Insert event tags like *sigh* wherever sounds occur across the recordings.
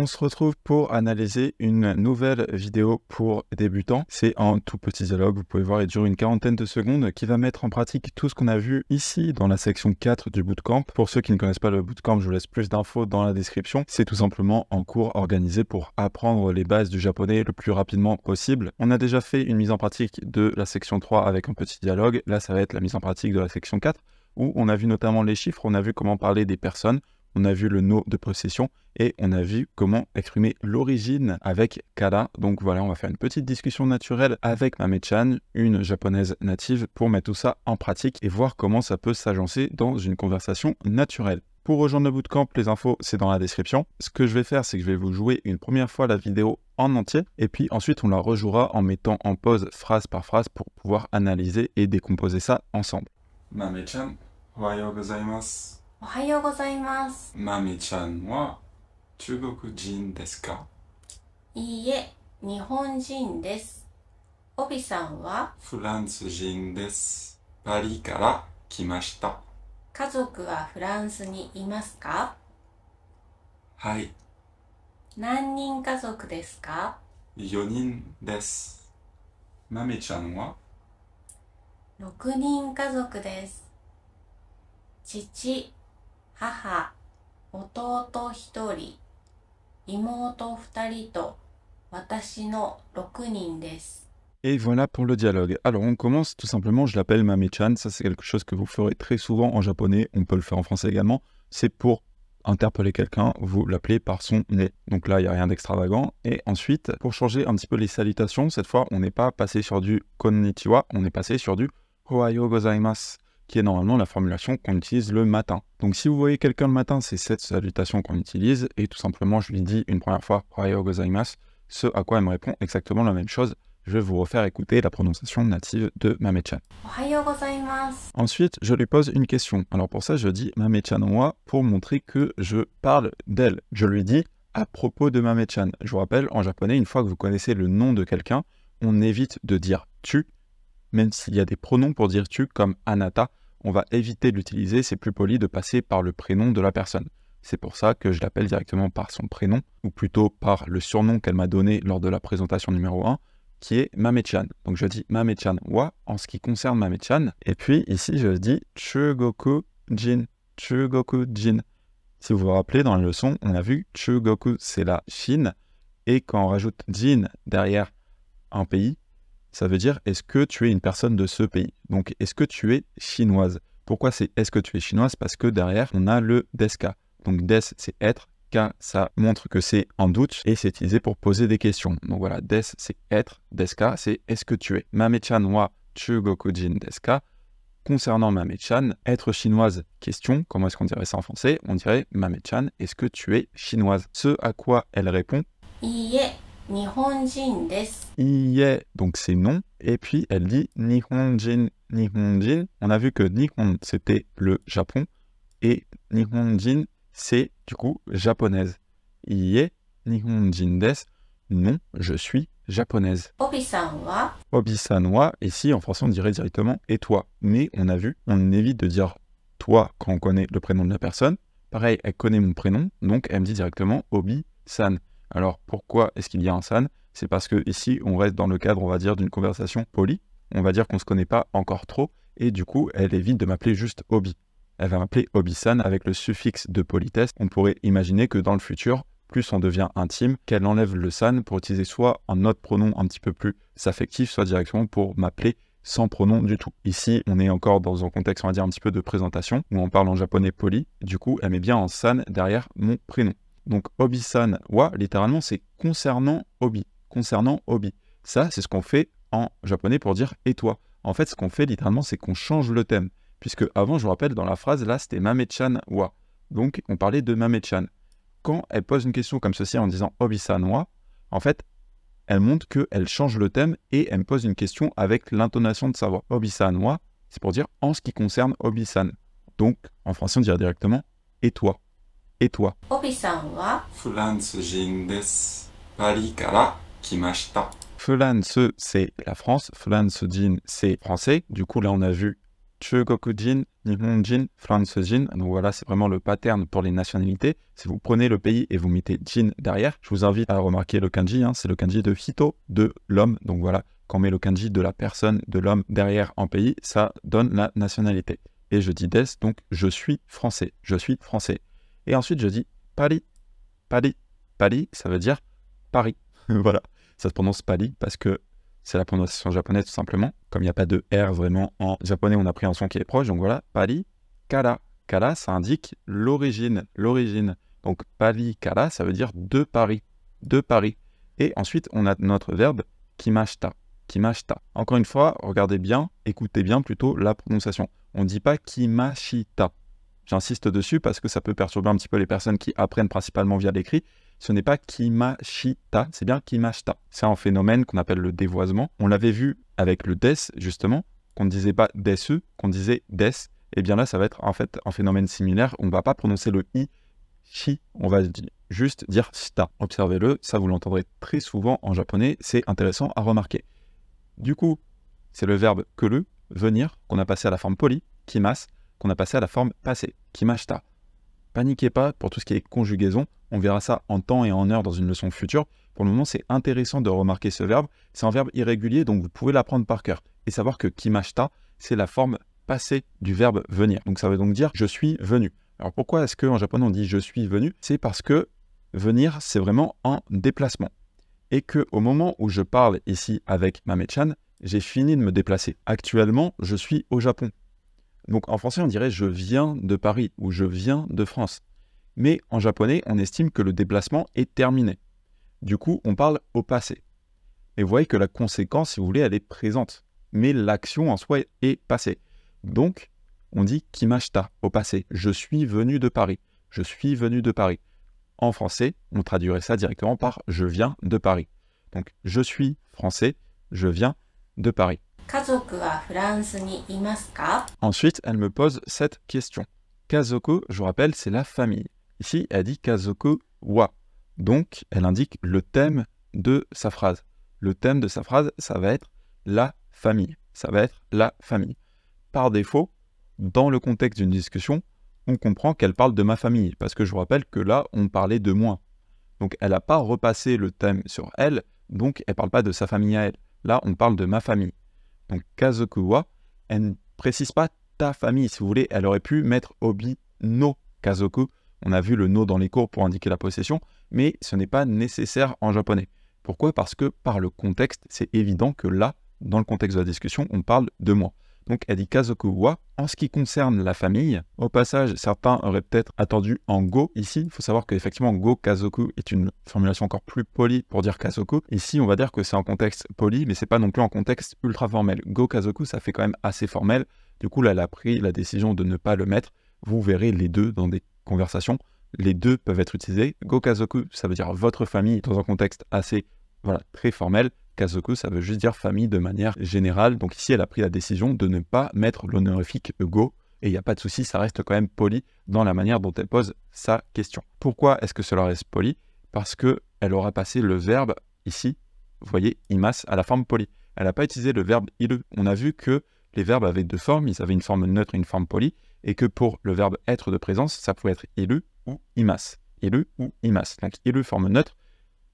On se retrouve pour analyser une nouvelle vidéo pour débutants. C'est un tout petit dialogue, vous pouvez voir, il dure une quarantaine de secondes, qui va mettre en pratique tout ce qu'on a vu ici dans la section 4 du bootcamp. Pour ceux qui ne connaissent pas le bootcamp, je vous laisse plus d'infos dans la description. C'est tout simplement un cours organisé pour apprendre les bases du japonais le plus rapidement possible. On a déjà fait une mise en pratique de la section 3 avec un petit dialogue. Là, ça va être la mise en pratique de la section 4 où on a vu notamment les chiffres, on a vu comment parler des personnes, on a vu le no de procession et on a vu comment exprimer l'origine avec Kara. Donc voilà, on va faire une petite discussion naturelle avec mame une japonaise native, pour mettre tout ça en pratique et voir comment ça peut s'agencer dans une conversation naturelle. Pour rejoindre le bootcamp, les infos, c'est dans la description. Ce que je vais faire, c'est que je vais vous jouer une première fois la vidéo en entier, et puis ensuite on la rejouera en mettant en pause phrase par phrase pour pouvoir analyser et décomposer ça ensemble. Mame-chan, おはようございます。まみちゃんは中国人ですかいいえ、日本人です。オビさんはフランス人です。パリから来ました。家族はフランスにいますかはい、何人家族ですか4人です。まみちゃんは6人家族です。父、Et voilà pour le dialogue. Alors on commence tout simplement, je l'appelle mami chan ça c'est quelque chose que vous ferez très souvent en japonais, on peut le faire en français également, c'est pour interpeller quelqu'un, vous l'appelez par son nez. Donc là, il n'y a rien d'extravagant. Et ensuite, pour changer un petit peu les salutations, cette fois, on n'est pas passé sur du konnichiwa, on est passé sur du ohayou gozaimasu qui est normalement la formulation qu'on utilise le matin. Donc si vous voyez quelqu'un le matin, c'est cette salutation qu'on utilise, et tout simplement je lui dis une première fois « Ohayou gozaimasu », ce à quoi elle me répond exactement la même chose. Je vais vous refaire écouter la prononciation native de Mamechan. Ensuite, je lui pose une question. Alors pour ça, je dis Mametchan moi pour montrer que je parle d'elle. Je lui dis à propos de Mamechan. Je vous rappelle, en japonais, une fois que vous connaissez le nom de quelqu'un, on évite de dire tu même s'il y a des pronoms pour dire tu comme anata, on va éviter de l'utiliser, c'est plus poli de passer par le prénom de la personne. C'est pour ça que je l'appelle directement par son prénom, ou plutôt par le surnom qu'elle m'a donné lors de la présentation numéro 1, qui est Mametchan. Donc je dis Mametchan. wa en ce qui concerne Mamechan. Et puis ici, je dis Chugoku Jin. Chugoku Jin. Si vous vous rappelez, dans la leçon, on a vu Chugoku, c'est la Chine. Et quand on rajoute Jin derrière un pays, ça veut dire est-ce que tu es une personne de ce pays Donc, est-ce que tu es chinoise Pourquoi c'est est-ce que tu es chinoise Parce que derrière, on a le deska. Donc, des, c'est être. K, ça montre que c'est en doute et c'est utilisé pour poser des questions. Donc voilà, des, c'est être. Deska, c'est est-ce que tu es Mamechan wa chugokujin deska. Concernant Mamechan, être chinoise, question, comment est-ce qu'on dirait ça en français On dirait Mamechan, est-ce que tu es chinoise Ce à quoi elle répond yeah. Nihonjin Iye, donc c'est non. Et puis elle dit Nihonjin, Nihonjin. On a vu que Nihon, c'était le Japon. Et Nihonjin, c'est du coup japonaise. Iye, Nihonjin des. Non, je suis japonaise. Obi-san wa obi wa, ici en français on dirait directement et toi. Mais on a vu, on évite de dire toi quand on connaît le prénom de la personne. Pareil, elle connaît mon prénom, donc elle me dit directement Obi-san. Alors pourquoi est-ce qu'il y a un SAN C'est parce que ici, on reste dans le cadre, on va dire, d'une conversation polie. On va dire qu'on ne se connaît pas encore trop, et du coup, elle évite de m'appeler juste Obi. Elle va m'appeler Obi-san avec le suffixe de politesse. On pourrait imaginer que dans le futur, plus on devient intime, qu'elle enlève le san pour utiliser soit un autre pronom un petit peu plus affectif, soit directement pour m'appeler sans pronom du tout. Ici, on est encore dans un contexte, on va dire, un petit peu de présentation, où on parle en japonais poli. Du coup, elle met bien un « san derrière mon prénom. Donc Obisan san wa, littéralement, c'est concernant Obi. Concernant Obi. Ça, c'est ce qu'on fait en japonais pour dire et toi. En fait, ce qu'on fait littéralement, c'est qu'on change le thème. Puisque avant, je vous rappelle, dans la phrase, là, c'était Mamechan wa. Donc, on parlait de Mamechan. Quand elle pose une question comme ceci en disant Obisan san wa, en fait, elle montre qu'elle change le thème et elle me pose une question avec l'intonation de sa voix. Obisan san wa, c'est pour dire en ce qui concerne Obisan. san Donc, en français, on dirait directement et toi et toi France, c'est la France. France-jin, c'est français. Du coup, là, on a vu Nihon-jin, Nihonjin, jin Donc voilà, c'est vraiment le pattern pour les nationalités. Si vous prenez le pays et vous mettez Jin derrière, je vous invite à remarquer le kanji. Hein. c'est le kanji de Hito, de l'homme. Donc voilà, quand on met le kanji de la personne, de l'homme derrière en pays, ça donne la nationalité. Et je dis des, donc je suis français. Je suis français. Et ensuite, je dis pali. Pali. Pali, ça veut dire Paris. *laughs* voilà, ça se prononce pali parce que c'est la prononciation japonaise tout simplement. Comme il n'y a pas de R vraiment en japonais, on a pris un son qui est proche. Donc voilà, Pali Kara. Kara, ça indique l'origine, l'origine. Donc Pali Kara, ça veut dire de Paris, de Paris. Et ensuite, on a notre verbe kimashita, kimashita. Encore une fois, regardez bien, écoutez bien plutôt la prononciation. On ne dit pas kimashita, J'insiste dessus parce que ça peut perturber un petit peu les personnes qui apprennent principalement via l'écrit. Ce n'est pas kimashita, c'est bien kimashita. C'est un phénomène qu'on appelle le dévoisement. On l'avait vu avec le des, justement, qu'on ne disait pas desu », qu'on disait des. Et eh bien là, ça va être en fait un phénomène similaire. On ne va pas prononcer le i, shi », on va juste dire sta. Observez-le, ça vous l'entendrez très souvent en japonais, c'est intéressant à remarquer. Du coup, c'est le verbe que le, venir, qu'on a passé à la forme polie, kimas, qu'on a passé à la forme passée, kimashita. Paniquez pas pour tout ce qui est conjugaison, on verra ça en temps et en heure dans une leçon future. Pour le moment, c'est intéressant de remarquer ce verbe. C'est un verbe irrégulier, donc vous pouvez l'apprendre par cœur et savoir que kimashita, c'est la forme passée du verbe venir. Donc ça veut donc dire je suis venu. Alors pourquoi est-ce qu'en japonais on dit je suis venu C'est parce que venir, c'est vraiment un déplacement. Et que au moment où je parle ici avec Mamechan, j'ai fini de me déplacer. Actuellement, je suis au Japon. Donc en français, on dirait je viens de Paris ou je viens de France. Mais en japonais, on estime que le déplacement est terminé. Du coup, on parle au passé. Et vous voyez que la conséquence, si vous voulez, elle est présente. Mais l'action en soi est passée. Donc, on dit kimashita au passé. Je suis venu de Paris. Je suis venu de Paris. En français, on traduirait ça directement par je viens de Paris. Donc, je suis français, je viens de Paris. Ensuite, elle me pose cette question. Kazoko, je vous rappelle, c'est la famille. Ici, elle dit Kazoko wa. Donc, elle indique le thème de sa phrase. Le thème de sa phrase, ça va être la famille. Ça va être la famille. Par défaut, dans le contexte d'une discussion, on comprend qu'elle parle de ma famille, parce que je vous rappelle que là, on parlait de moi. Donc, elle n'a pas repassé le thème sur elle, donc elle ne parle pas de sa famille à elle. Là, on parle de ma famille. Donc Kazokuwa, elle ne précise pas ta famille, si vous voulez. Elle aurait pu mettre Obi no Kazoku. On a vu le no dans les cours pour indiquer la possession, mais ce n'est pas nécessaire en japonais. Pourquoi Parce que par le contexte, c'est évident que là, dans le contexte de la discussion, on parle de moi donc elle dit Kazoku wa. En ce qui concerne la famille, au passage, certains auraient peut-être attendu en go ici. Il faut savoir qu'effectivement, go Kazoku est une formulation encore plus polie pour dire Kazoku. Ici, on va dire que c'est en contexte poli, mais c'est pas non plus en contexte ultra formel. Go Kazoku, ça fait quand même assez formel. Du coup, là, elle a pris la décision de ne pas le mettre. Vous verrez les deux dans des conversations. Les deux peuvent être utilisés. Go Kazoku, ça veut dire votre famille dans un contexte assez voilà, très formel. Kazoku, ça veut juste dire famille de manière générale. Donc ici, elle a pris la décision de ne pas mettre l'honorifique Ego. Et il n'y a pas de souci, ça reste quand même poli dans la manière dont elle pose sa question. Pourquoi est-ce que cela reste poli Parce qu'elle aura passé le verbe ici, vous voyez, imas à la forme poli. Elle n'a pas utilisé le verbe ilu. On a vu que les verbes avaient deux formes, ils avaient une forme neutre et une forme poli, et que pour le verbe être de présence, ça pouvait être ilu ou imas. Ilu ou imas. Donc ilu, forme neutre,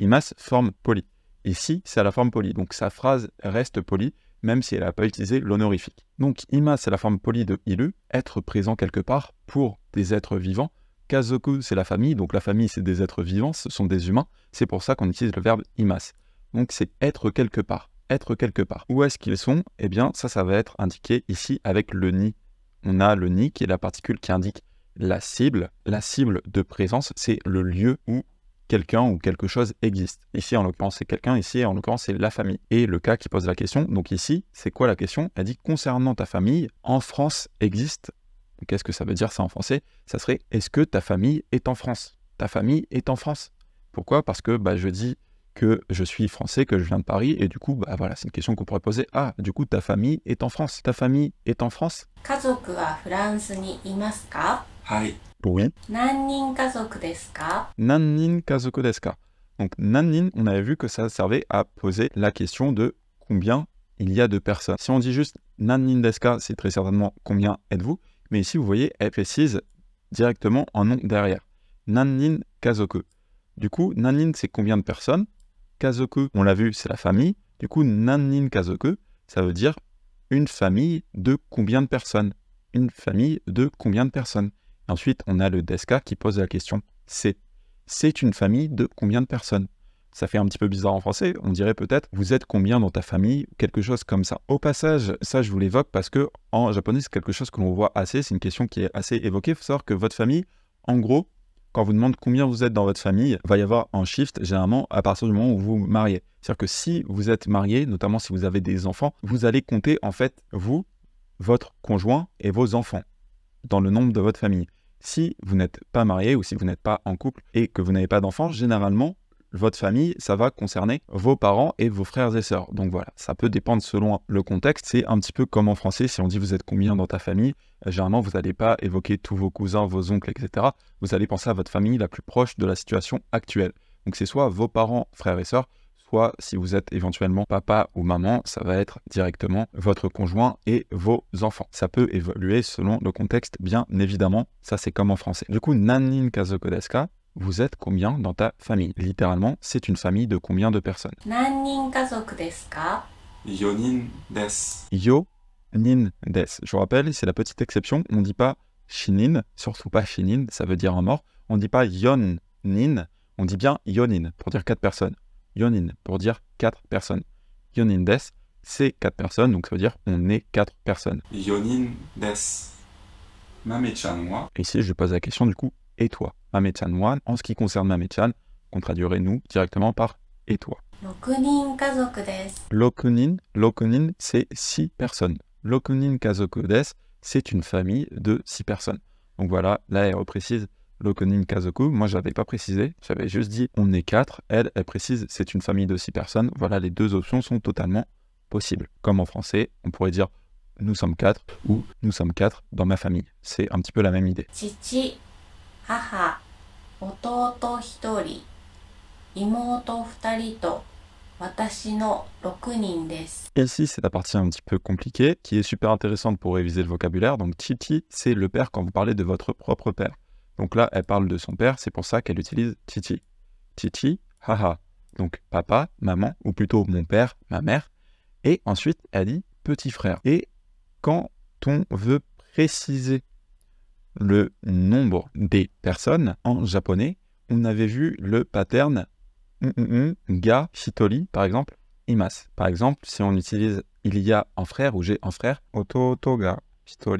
imas forme poli. Ici, c'est à la forme polie, donc sa phrase reste polie, même si elle n'a pas utilisé l'honorifique. Donc ima, c'est la forme polie de ilu, être présent quelque part pour des êtres vivants. Kazoku, c'est la famille, donc la famille, c'est des êtres vivants, ce sont des humains, c'est pour ça qu'on utilise le verbe imas. Donc c'est être quelque part, être quelque part. Où est-ce qu'ils sont Eh bien, ça, ça va être indiqué ici avec le ni. On a le ni qui est la particule qui indique la cible. La cible de présence, c'est le lieu où quelqu'un ou quelque chose existe. Ici, en l'occurrence, c'est quelqu'un, ici, en l'occurrence, c'est la famille. Et le cas qui pose la question, donc ici, c'est quoi la question Elle dit, concernant ta famille, en France existe, qu'est-ce que ça veut dire ça en français Ça serait, est-ce que ta famille est en France Ta famille est en France. Pourquoi Parce que bah, je dis que je suis français, que je viens de Paris, et du coup, bah, voilà, c'est une question qu'on pourrait poser. Ah, du coup, ta famille est en France. Ta famille est en France deska. Nanin kazoku Donc nanin, on avait vu que ça servait à poser la question de combien il y a de personnes. Si on dit juste nannin deska, c'est très certainement combien êtes-vous, mais ici vous voyez, elle précise directement un nom derrière. Nanin kazoku. Du coup, nanin, c'est combien de personnes, kazoku, on l'a vu, c'est la famille. Du coup, nannin kazoku, ça veut dire une famille de combien de personnes Une famille de combien de personnes Ensuite, on a le DESCA qui pose la question c'est C'est une famille de combien de personnes ça fait un petit peu bizarre en français, on dirait peut-être vous êtes combien dans ta famille, quelque chose comme ça. Au passage, ça je vous l'évoque parce que en japonais c'est quelque chose que l'on voit assez, c'est une question qui est assez évoquée. Il faut savoir que votre famille, en gros, quand vous demande combien vous êtes dans votre famille, va y avoir un shift généralement à partir du moment où vous vous mariez. C'est-à-dire que si vous êtes marié, notamment si vous avez des enfants, vous allez compter en fait vous, votre conjoint et vos enfants dans le nombre de votre famille. Si vous n'êtes pas marié ou si vous n'êtes pas en couple et que vous n'avez pas d'enfants, généralement, votre famille, ça va concerner vos parents et vos frères et sœurs. Donc voilà, ça peut dépendre selon le contexte. C'est un petit peu comme en français, si on dit vous êtes combien dans ta famille, euh, généralement vous n'allez pas évoquer tous vos cousins, vos oncles, etc. Vous allez penser à votre famille la plus proche de la situation actuelle. Donc c'est soit vos parents, frères et sœurs, soit si vous êtes éventuellement papa ou maman, ça va être directement votre conjoint et vos enfants. Ça peut évoluer selon le contexte, bien évidemment, ça c'est comme en français. Du coup, Nanin Kazokodeska, vous êtes combien dans ta famille Littéralement, c'est une famille de combien de personnes Nanin Kazokodeska Yonin des. Yo nin des. Je vous rappelle, c'est la petite exception, on ne dit pas shinin, surtout pas shinin, ça veut dire un mort. On ne dit pas yon nin, on dit bien yonin pour dire quatre personnes. Yonin pour dire quatre personnes. Yonin des, c'est quatre personnes, donc ça veut dire on est quatre personnes. Yonin des. Mamechan moi. Ici, je pose la question du coup, et toi Mamechan moi, en ce qui concerne Mamechan, on traduirait nous directement par et toi. Lokunin kazoku des. Lokunin, c'est six personnes. Lokunin kazoku des, c'est une famille de six personnes. Donc voilà, là, elle reprécise Lokonin Kazoku, moi je l'avais pas précisé, j'avais juste dit on est quatre, elle, elle précise c'est une famille de six personnes, voilà les deux options sont totalement possibles. Comme en français, on pourrait dire nous sommes quatre ou nous sommes quatre dans ma famille. C'est un petit peu la même idée. Chichi, haha, Et ici, c'est la partie un petit peu compliquée, qui est super intéressante pour réviser le vocabulaire. Donc, chichi, c'est le père quand vous parlez de votre propre père. Donc là, elle parle de son père, c'est pour ça qu'elle utilise Titi. Titi, haha. Donc papa, maman, ou plutôt mon père, ma mère. Et ensuite, elle dit petit frère. Et quand on veut préciser le nombre des personnes en japonais, on avait vu le pattern ga shitori par exemple imas. Par exemple, si on utilise il y a un frère ou j'ai un frère, ototoga, ga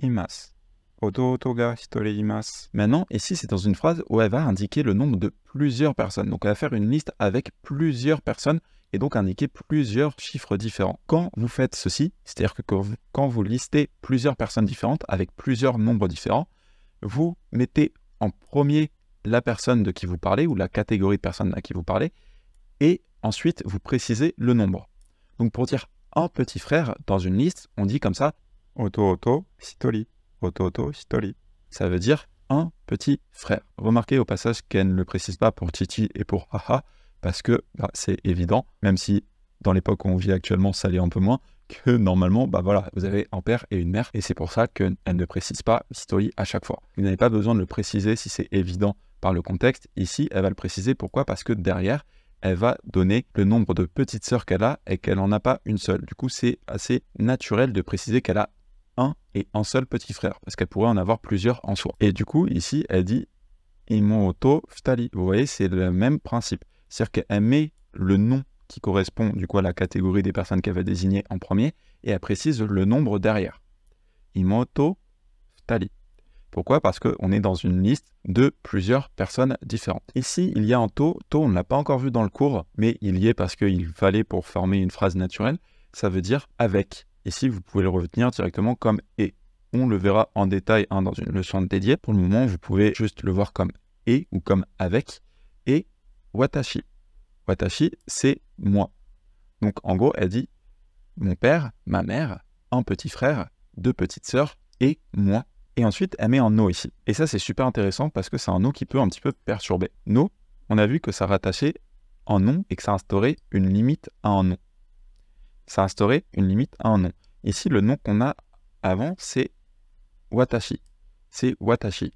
imas. Maintenant, ici, c'est dans une phrase où elle va indiquer le nombre de plusieurs personnes. Donc, elle va faire une liste avec plusieurs personnes et donc indiquer plusieurs chiffres différents. Quand vous faites ceci, c'est-à-dire que quand vous listez plusieurs personnes différentes avec plusieurs nombres différents, vous mettez en premier la personne de qui vous parlez ou la catégorie de personnes à qui vous parlez et ensuite vous précisez le nombre. Donc, pour dire un petit frère dans une liste, on dit comme ça auto, Oto s'itoli. Ototo Ça veut dire un petit frère. Remarquez au passage qu'elle ne le précise pas pour Titi et pour Haha, parce que bah, c'est évident, même si dans l'époque où on vit actuellement, ça l'est un peu moins, que normalement, bah voilà, vous avez un père et une mère, et c'est pour ça qu'elle ne précise pas Hitori à chaque fois. Vous n'avez pas besoin de le préciser si c'est évident par le contexte. Ici, elle va le préciser. Pourquoi Parce que derrière, elle va donner le nombre de petites sœurs qu'elle a et qu'elle n'en a pas une seule. Du coup, c'est assez naturel de préciser qu'elle a et un seul petit frère, parce qu'elle pourrait en avoir plusieurs en soi. Et du coup, ici, elle dit Imoto Ftali. Vous voyez, c'est le même principe. C'est-à-dire qu'elle met le nom qui correspond du coup à la catégorie des personnes qu'elle va désigner en premier, et elle précise le nombre derrière. Imoto Ftali. Pourquoi Parce qu'on est dans une liste de plusieurs personnes différentes. Ici, il y a un taux. To », on ne l'a pas encore vu dans le cours, mais il y est parce qu'il fallait pour former une phrase naturelle. Ça veut dire avec. Ici, vous pouvez le retenir directement comme et. On le verra en détail hein, dans une leçon dédiée. Pour le moment, vous pouvez juste le voir comme et ou comme avec. Et watashi. Watashi, c'est moi. Donc en gros, elle dit mon père, ma mère, un petit frère, deux petites sœurs et moi. Et ensuite, elle met un no ici. Et ça, c'est super intéressant parce que c'est un no qui peut un petit peu perturber. No, on a vu que ça rattachait un nom et que ça instaurait une limite à un nom ça instaurait une limite à un nom. Ici, le nom qu'on a avant, c'est Watashi. C'est Watashi.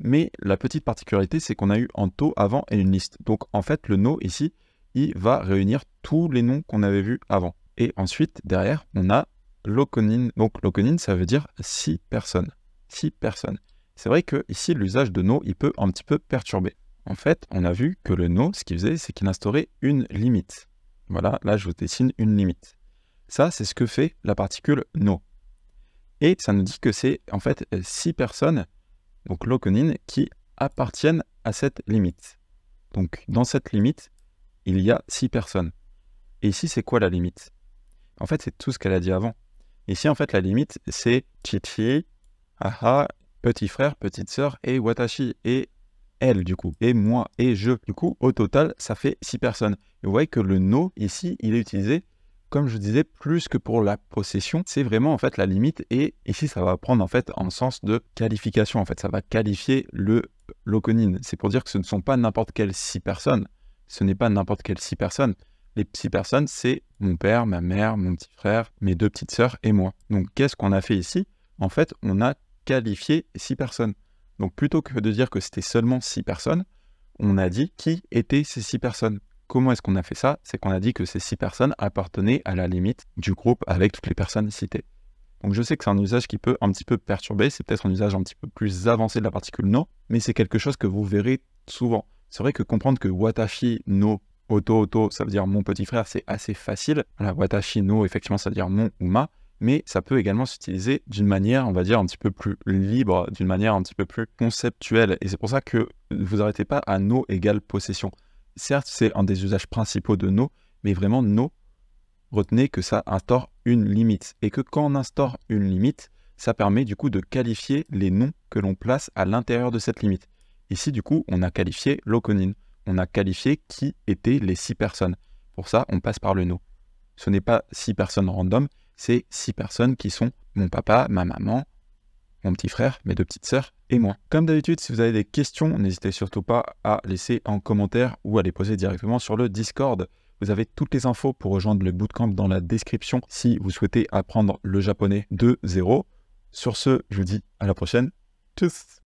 Mais la petite particularité, c'est qu'on a eu un taux avant et une liste. Donc en fait, le no ici, il va réunir tous les noms qu'on avait vus avant. Et ensuite, derrière, on a Lokonin. Donc Lokonin, ça veut dire six personnes. Six personnes. C'est vrai que ici, l'usage de no, il peut un petit peu perturber. En fait, on a vu que le no, ce qu'il faisait, c'est qu'il instaurait une limite. Voilà, là, je vous dessine une limite. Ça, c'est ce que fait la particule No. Et ça nous dit que c'est en fait euh, six personnes, donc l'oconine, qui appartiennent à cette limite. Donc dans cette limite, il y a six personnes. Et ici, c'est quoi la limite En fait, c'est tout ce qu'elle a dit avant. Ici, en fait, la limite, c'est Chichi, Aha, petit frère, petite sœur et Watashi et elle du coup, et moi et je. Du coup, au total, ça fait six personnes. Et vous voyez que le no ici, il est utilisé comme je disais, plus que pour la possession, c'est vraiment en fait la limite. Et ici, ça va prendre en fait un sens de qualification. En fait, ça va qualifier le loconine. C'est pour dire que ce ne sont pas n'importe quelles six personnes. Ce n'est pas n'importe quelles six personnes. Les six personnes, c'est mon père, ma mère, mon petit frère, mes deux petites sœurs et moi. Donc, qu'est-ce qu'on a fait ici En fait, on a qualifié six personnes. Donc, plutôt que de dire que c'était seulement six personnes, on a dit qui étaient ces six personnes. Comment est-ce qu'on a fait ça C'est qu'on a dit que ces six personnes appartenaient à la limite du groupe avec toutes les personnes citées. Donc je sais que c'est un usage qui peut un petit peu perturber, c'est peut-être un usage un petit peu plus avancé de la particule no, mais c'est quelque chose que vous verrez souvent. C'est vrai que comprendre que watashi no auto auto, ça veut dire mon petit frère, c'est assez facile. La watashi no, effectivement, ça veut dire mon ou ma, mais ça peut également s'utiliser d'une manière, on va dire, un petit peu plus libre, d'une manière un petit peu plus conceptuelle. Et c'est pour ça que vous n'arrêtez pas à no égale possession certes, c'est un des usages principaux de nos, mais vraiment no, retenez que ça instaure une limite et que quand on instaure une limite, ça permet du coup de qualifier les noms que l'on place à l'intérieur de cette limite. Ici, du coup, on a qualifié loconine On a qualifié qui étaient les six personnes. Pour ça, on passe par le no. Ce n'est pas six personnes random, c'est six personnes qui sont mon papa, ma maman, mon petit frère, mes deux petites sœurs et moi. Comme d'habitude, si vous avez des questions, n'hésitez surtout pas à laisser en commentaire ou à les poser directement sur le Discord. Vous avez toutes les infos pour rejoindre le bootcamp dans la description si vous souhaitez apprendre le japonais de zéro. Sur ce, je vous dis à la prochaine. Tchuss